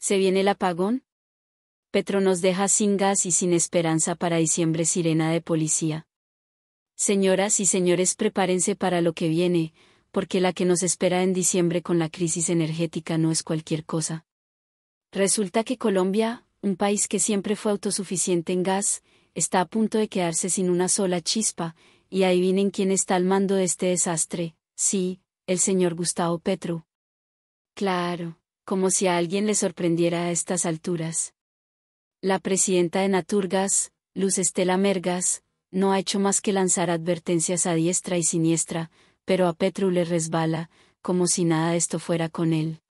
¿Se viene el apagón? Petro nos deja sin gas y sin esperanza para diciembre sirena de policía. Señoras y señores, prepárense para lo que viene, porque la que nos espera en diciembre con la crisis energética no es cualquier cosa. Resulta que Colombia, un país que siempre fue autosuficiente en gas, está a punto de quedarse sin una sola chispa, y ahí adivinen quién está al mando de este desastre, sí, el señor Gustavo Petro. Claro como si a alguien le sorprendiera a estas alturas. La presidenta de Naturgas, Luz Estela Mergas, no ha hecho más que lanzar advertencias a diestra y siniestra, pero a Petru le resbala, como si nada de esto fuera con él.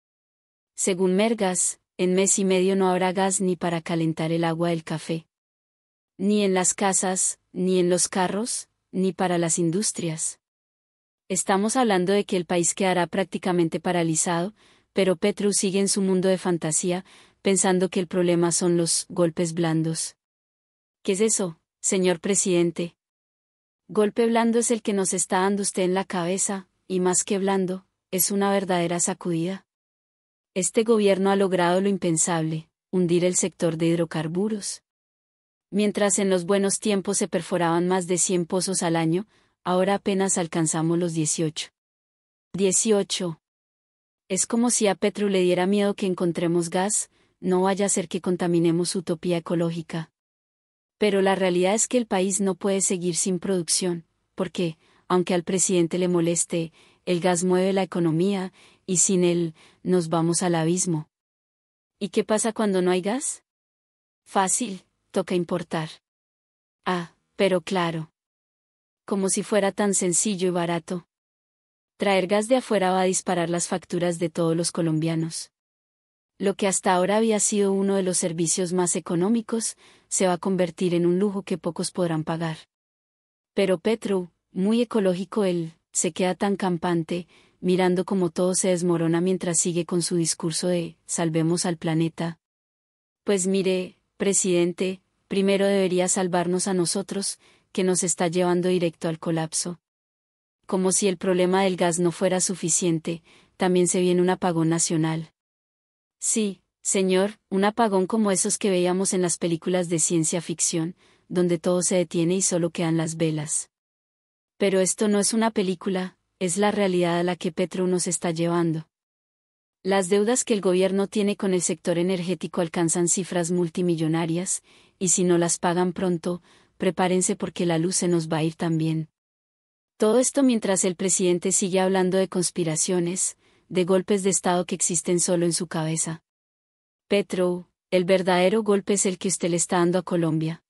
Según Mergas, en mes y medio no habrá gas ni para calentar el agua del café. Ni en las casas, ni en los carros, ni para las industrias. Estamos hablando de que el país quedará prácticamente paralizado, pero Petru sigue en su mundo de fantasía, pensando que el problema son los golpes blandos. ¿Qué es eso, señor presidente? Golpe blando es el que nos está dando usted en la cabeza, y más que blando, es una verdadera sacudida. Este gobierno ha logrado lo impensable, hundir el sector de hidrocarburos. Mientras en los buenos tiempos se perforaban más de 100 pozos al año, ahora apenas alcanzamos los 18. 18. Es como si a Petro le diera miedo que encontremos gas, no vaya a ser que contaminemos su utopía ecológica. Pero la realidad es que el país no puede seguir sin producción, porque, aunque al presidente le moleste, el gas mueve la economía, y sin él, nos vamos al abismo. ¿Y qué pasa cuando no hay gas? Fácil, toca importar. Ah, pero claro. Como si fuera tan sencillo y barato. Traer gas de afuera va a disparar las facturas de todos los colombianos. Lo que hasta ahora había sido uno de los servicios más económicos, se va a convertir en un lujo que pocos podrán pagar. Pero Petro, muy ecológico él, se queda tan campante, mirando como todo se desmorona mientras sigue con su discurso de salvemos al planeta. Pues mire, presidente, primero debería salvarnos a nosotros, que nos está llevando directo al colapso como si el problema del gas no fuera suficiente, también se viene un apagón nacional. Sí, señor, un apagón como esos que veíamos en las películas de ciencia ficción, donde todo se detiene y solo quedan las velas. Pero esto no es una película, es la realidad a la que Petro nos está llevando. Las deudas que el gobierno tiene con el sector energético alcanzan cifras multimillonarias, y si no las pagan pronto, prepárense porque la luz se nos va a ir también. Todo esto mientras el presidente sigue hablando de conspiraciones, de golpes de Estado que existen solo en su cabeza. Petro, el verdadero golpe es el que usted le está dando a Colombia.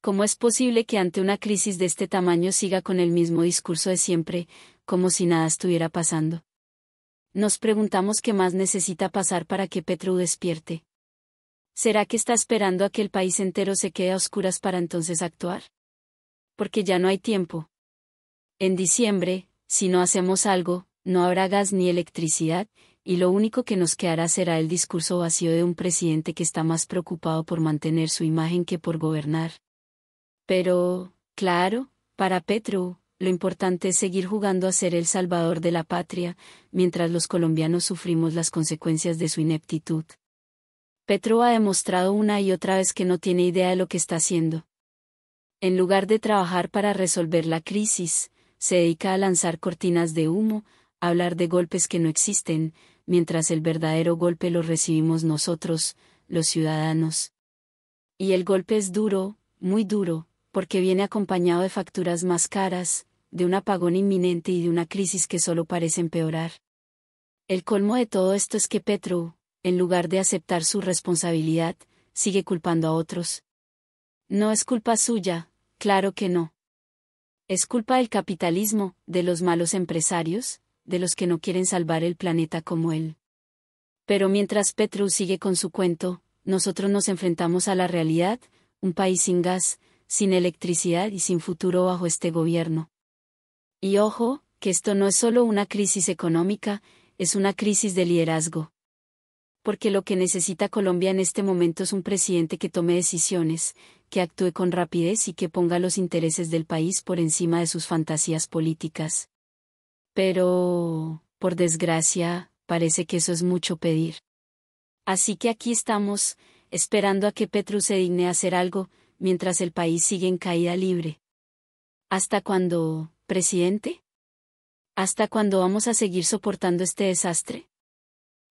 ¿Cómo es posible que ante una crisis de este tamaño siga con el mismo discurso de siempre, como si nada estuviera pasando? Nos preguntamos qué más necesita pasar para que Petro despierte. ¿Será que está esperando a que el país entero se quede a oscuras para entonces actuar? Porque ya no hay tiempo. En diciembre, si no hacemos algo, no habrá gas ni electricidad, y lo único que nos quedará será el discurso vacío de un presidente que está más preocupado por mantener su imagen que por gobernar. Pero, claro, para Petro, lo importante es seguir jugando a ser el salvador de la patria, mientras los colombianos sufrimos las consecuencias de su ineptitud. Petro ha demostrado una y otra vez que no tiene idea de lo que está haciendo. En lugar de trabajar para resolver la crisis, se dedica a lanzar cortinas de humo, a hablar de golpes que no existen, mientras el verdadero golpe lo recibimos nosotros, los ciudadanos. Y el golpe es duro, muy duro, porque viene acompañado de facturas más caras, de un apagón inminente y de una crisis que solo parece empeorar. El colmo de todo esto es que Petro, en lugar de aceptar su responsabilidad, sigue culpando a otros. No es culpa suya, claro que no. ¿Es culpa del capitalismo, de los malos empresarios, de los que no quieren salvar el planeta como él? Pero mientras Petru sigue con su cuento, nosotros nos enfrentamos a la realidad, un país sin gas, sin electricidad y sin futuro bajo este gobierno. Y ojo, que esto no es solo una crisis económica, es una crisis de liderazgo porque lo que necesita Colombia en este momento es un presidente que tome decisiones, que actúe con rapidez y que ponga los intereses del país por encima de sus fantasías políticas. Pero, por desgracia, parece que eso es mucho pedir. Así que aquí estamos, esperando a que Petru se digne hacer algo, mientras el país sigue en caída libre. ¿Hasta cuándo, presidente? ¿Hasta cuándo vamos a seguir soportando este desastre?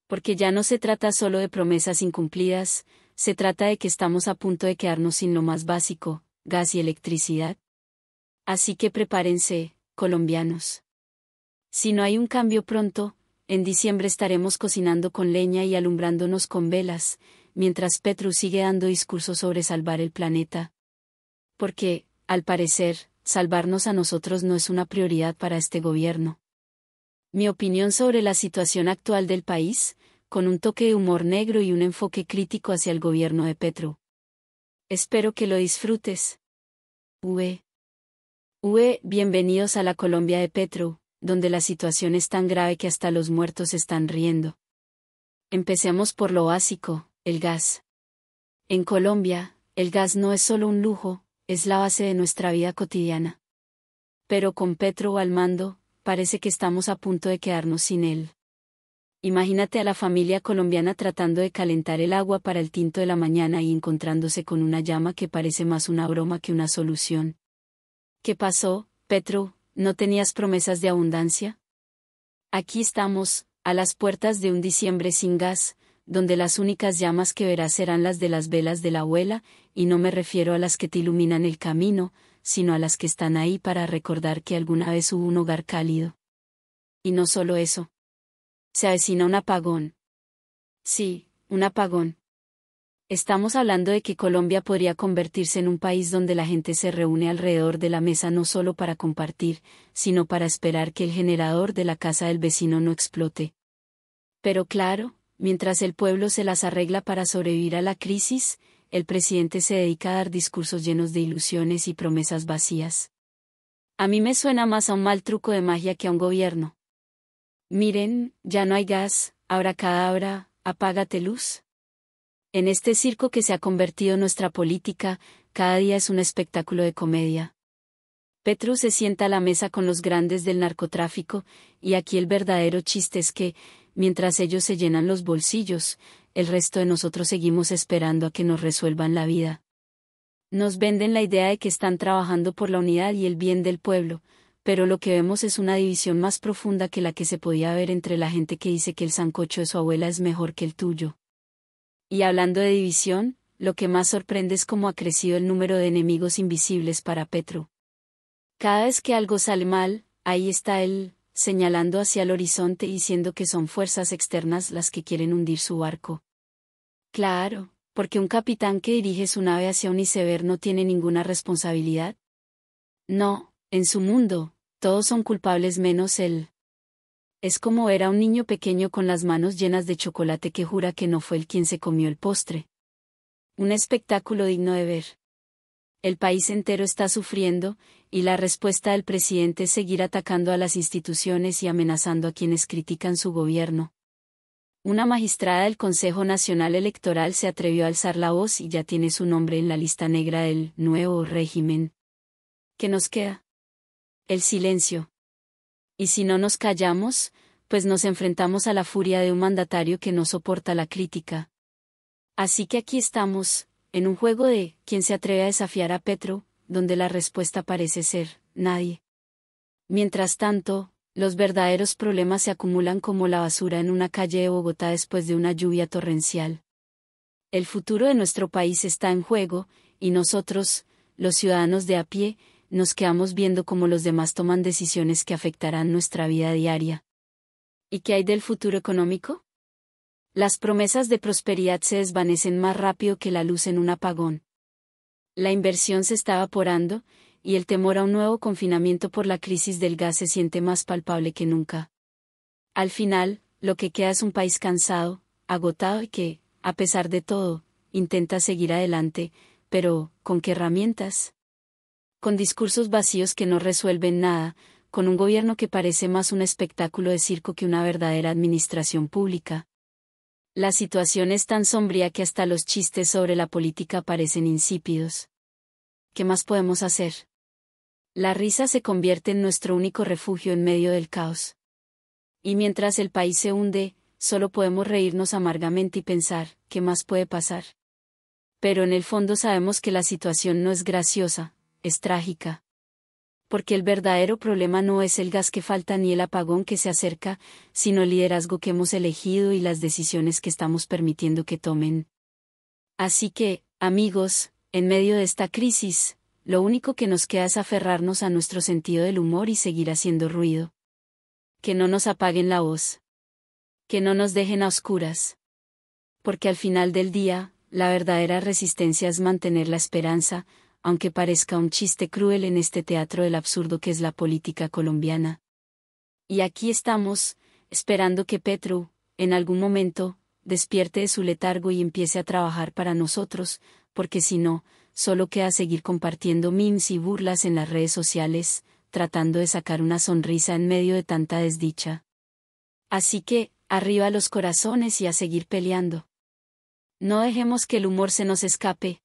porque ya no se trata solo de promesas incumplidas, se trata de que estamos a punto de quedarnos sin lo más básico, gas y electricidad. Así que prepárense, colombianos. Si no hay un cambio pronto, en diciembre estaremos cocinando con leña y alumbrándonos con velas, mientras Petru sigue dando discursos sobre salvar el planeta. Porque, al parecer, salvarnos a nosotros no es una prioridad para este gobierno mi opinión sobre la situación actual del país, con un toque de humor negro y un enfoque crítico hacia el gobierno de Petro. Espero que lo disfrutes. V. Ue, Bienvenidos a la Colombia de Petro, donde la situación es tan grave que hasta los muertos están riendo. Empecemos por lo básico, el gas. En Colombia, el gas no es solo un lujo, es la base de nuestra vida cotidiana. Pero con Petro al mando, parece que estamos a punto de quedarnos sin él. Imagínate a la familia colombiana tratando de calentar el agua para el tinto de la mañana y encontrándose con una llama que parece más una broma que una solución. ¿Qué pasó, Petro? ¿No tenías promesas de abundancia? Aquí estamos, a las puertas de un diciembre sin gas, donde las únicas llamas que verás serán las de las velas de la abuela, y no me refiero a las que te iluminan el camino, sino a las que están ahí para recordar que alguna vez hubo un hogar cálido. Y no solo eso. Se avecina un apagón. Sí, un apagón. Estamos hablando de que Colombia podría convertirse en un país donde la gente se reúne alrededor de la mesa no solo para compartir, sino para esperar que el generador de la casa del vecino no explote. Pero claro, mientras el pueblo se las arregla para sobrevivir a la crisis, el presidente se dedica a dar discursos llenos de ilusiones y promesas vacías. A mí me suena más a un mal truco de magia que a un gobierno. Miren, ya no hay gas, ahora hora, apágate luz. En este circo que se ha convertido nuestra política, cada día es un espectáculo de comedia. Petru se sienta a la mesa con los grandes del narcotráfico, y aquí el verdadero chiste es que, mientras ellos se llenan los bolsillos, el resto de nosotros seguimos esperando a que nos resuelvan la vida. Nos venden la idea de que están trabajando por la unidad y el bien del pueblo, pero lo que vemos es una división más profunda que la que se podía ver entre la gente que dice que el sancocho de su abuela es mejor que el tuyo. Y hablando de división, lo que más sorprende es cómo ha crecido el número de enemigos invisibles para Petro. Cada vez que algo sale mal, ahí está él, señalando hacia el horizonte y diciendo que son fuerzas externas las que quieren hundir su barco. Claro, porque un capitán que dirige su nave hacia un iceberg no tiene ninguna responsabilidad. No, en su mundo, todos son culpables menos él. Es como era un niño pequeño con las manos llenas de chocolate que jura que no fue él quien se comió el postre. Un espectáculo digno de ver. El país entero está sufriendo, y la respuesta del presidente es seguir atacando a las instituciones y amenazando a quienes critican su gobierno. Una magistrada del Consejo Nacional Electoral se atrevió a alzar la voz y ya tiene su nombre en la lista negra del nuevo régimen. ¿Qué nos queda? El silencio. Y si no nos callamos, pues nos enfrentamos a la furia de un mandatario que no soporta la crítica. Así que aquí estamos, en un juego de ¿quién se atreve a desafiar a Petro?, donde la respuesta parece ser nadie. Mientras tanto, los verdaderos problemas se acumulan como la basura en una calle de Bogotá después de una lluvia torrencial. El futuro de nuestro país está en juego, y nosotros, los ciudadanos de a pie, nos quedamos viendo cómo los demás toman decisiones que afectarán nuestra vida diaria. ¿Y qué hay del futuro económico? Las promesas de prosperidad se desvanecen más rápido que la luz en un apagón. La inversión se está evaporando, y el temor a un nuevo confinamiento por la crisis del gas se siente más palpable que nunca. Al final, lo que queda es un país cansado, agotado y que, a pesar de todo, intenta seguir adelante, pero, ¿con qué herramientas? Con discursos vacíos que no resuelven nada, con un gobierno que parece más un espectáculo de circo que una verdadera administración pública. La situación es tan sombría que hasta los chistes sobre la política parecen insípidos. ¿Qué más podemos hacer? La risa se convierte en nuestro único refugio en medio del caos. Y mientras el país se hunde, solo podemos reírnos amargamente y pensar, ¿qué más puede pasar? Pero en el fondo sabemos que la situación no es graciosa, es trágica porque el verdadero problema no es el gas que falta ni el apagón que se acerca, sino el liderazgo que hemos elegido y las decisiones que estamos permitiendo que tomen. Así que, amigos, en medio de esta crisis, lo único que nos queda es aferrarnos a nuestro sentido del humor y seguir haciendo ruido. Que no nos apaguen la voz. Que no nos dejen a oscuras. Porque al final del día, la verdadera resistencia es mantener la esperanza, aunque parezca un chiste cruel en este teatro del absurdo que es la política colombiana. Y aquí estamos, esperando que Petru, en algún momento, despierte de su letargo y empiece a trabajar para nosotros, porque si no, solo queda seguir compartiendo memes y burlas en las redes sociales, tratando de sacar una sonrisa en medio de tanta desdicha. Así que, arriba los corazones y a seguir peleando. No dejemos que el humor se nos escape,